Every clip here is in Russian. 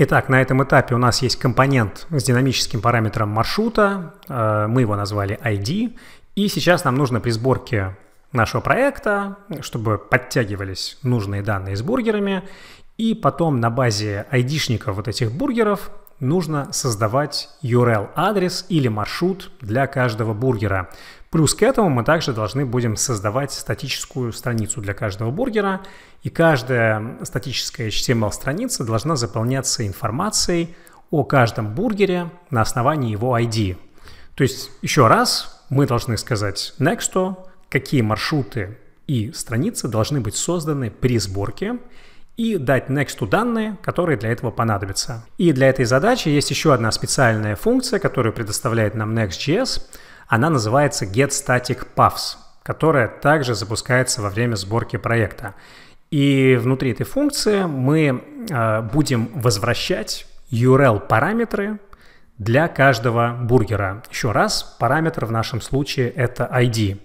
Итак, на этом этапе у нас есть компонент с динамическим параметром маршрута, э, мы его назвали ID, и сейчас нам нужно при сборке нашего проекта, чтобы подтягивались нужные данные с бургерами, и потом на базе ID-шников вот этих бургеров нужно создавать URL-адрес или маршрут для каждого бургера. Плюс к этому мы также должны будем создавать статическую страницу для каждого бургера, и каждая статическая HTML-страница эм должна заполняться информацией о каждом бургере на основании его ID. То есть еще раз мы должны сказать Nexto, какие маршруты и страницы должны быть созданы при сборке, и дать next данные, которые для этого понадобятся. И для этой задачи есть еще одна специальная функция, которую предоставляет нам Next.js. Она называется getStaticPaths, которая также запускается во время сборки проекта. И внутри этой функции мы э, будем возвращать URL-параметры для каждого бургера. Еще раз, параметр в нашем случае это ID.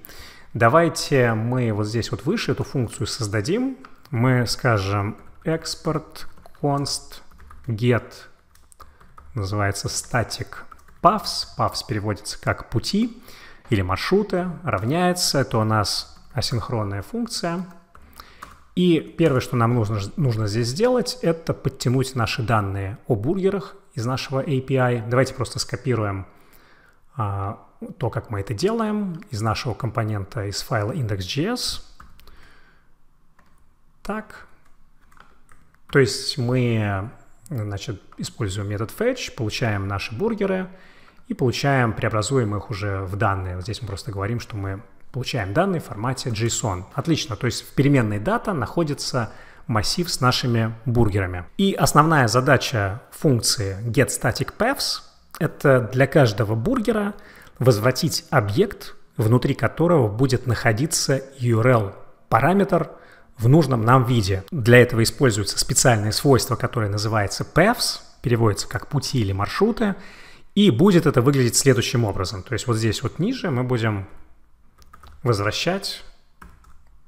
Давайте мы вот здесь вот выше эту функцию создадим, мы скажем export const get называется static paths. Paths переводится как пути или маршруты, равняется. Это у нас асинхронная функция. И первое, что нам нужно, нужно здесь сделать, это подтянуть наши данные о бургерах из нашего API. Давайте просто скопируем а, то, как мы это делаем, из нашего компонента из файла index.js. Так. То есть мы значит, используем метод fetch, получаем наши бургеры и получаем, преобразуем их уже в данные. Вот здесь мы просто говорим, что мы получаем данные в формате JSON. Отлично, то есть в переменной дата находится массив с нашими бургерами. И основная задача функции getStaticPaths — это для каждого бургера возвратить объект, внутри которого будет находиться URL-параметр — в нужном нам виде. Для этого используются специальные свойства, которые называются paths, переводится как пути или маршруты, и будет это выглядеть следующим образом. То есть вот здесь вот ниже мы будем возвращать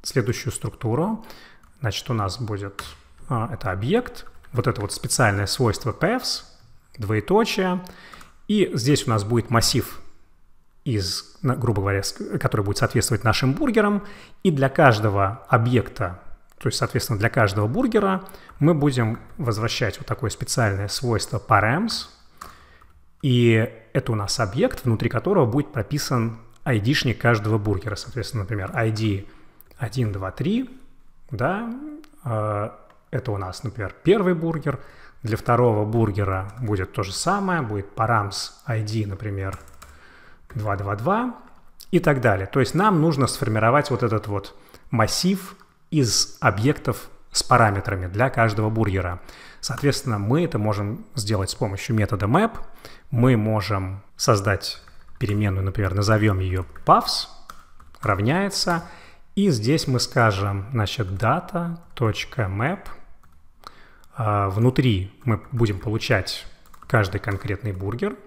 следующую структуру. Значит, у нас будет а, это объект, вот это вот специальное свойство paths, двоеточие, и здесь у нас будет массив из, грубо говоря, который будет соответствовать нашим бургерам, и для каждого объекта, то есть, соответственно, для каждого бургера мы будем возвращать вот такое специальное свойство params, и это у нас объект, внутри которого будет прописан ID-шник каждого бургера, соответственно, например, ID 1, 2, 3, да, э, это у нас, например, первый бургер, для второго бургера будет то же самое, будет params ID, например, 2, 2, 2 и так далее. То есть нам нужно сформировать вот этот вот массив из объектов с параметрами для каждого бургера. Соответственно, мы это можем сделать с помощью метода map. Мы можем создать переменную, например, назовем ее puffs, равняется. И здесь мы скажем, значит, data.map. А, внутри мы будем получать каждый конкретный бургер –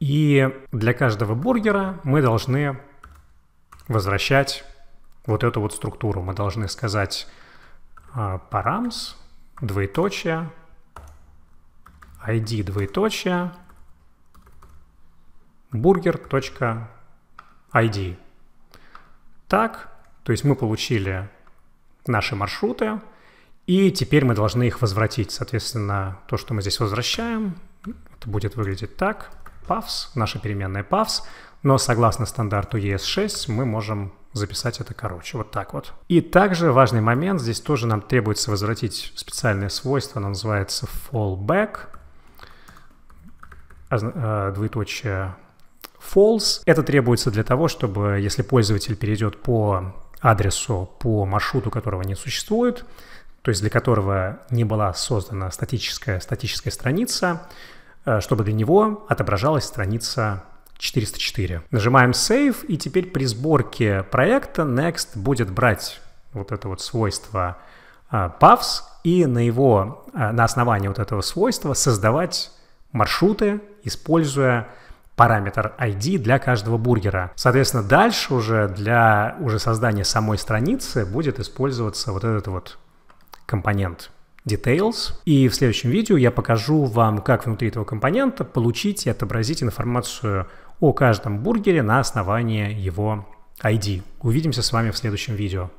и для каждого бургера мы должны возвращать вот эту вот структуру. Мы должны сказать params, а, двоеточие, id, двоеточие, burger.id. Так, то есть мы получили наши маршруты, и теперь мы должны их возвратить. Соответственно, то, что мы здесь возвращаем, это будет выглядеть так – PAFS, наша переменная PAFS, но согласно стандарту ES6 мы можем записать это короче, вот так вот. И также важный момент, здесь тоже нам требуется возвратить специальное свойство, оно называется fallback, э, двоеточие false. Это требуется для того, чтобы если пользователь перейдет по адресу, по маршруту которого не существует, то есть для которого не была создана статическая, статическая страница, Э, чтобы для него отображалась страница 404. Нажимаем Save, и теперь при сборке проекта Next будет брать вот это вот свойство э, paths и на его, э, на основании вот этого свойства создавать маршруты, используя параметр ID для каждого бургера. Соответственно, дальше уже для уже создания самой страницы будет использоваться вот этот вот компонент Details. И в следующем видео я покажу вам, как внутри этого компонента получить и отобразить информацию о каждом бургере на основании его ID. Увидимся с вами в следующем видео.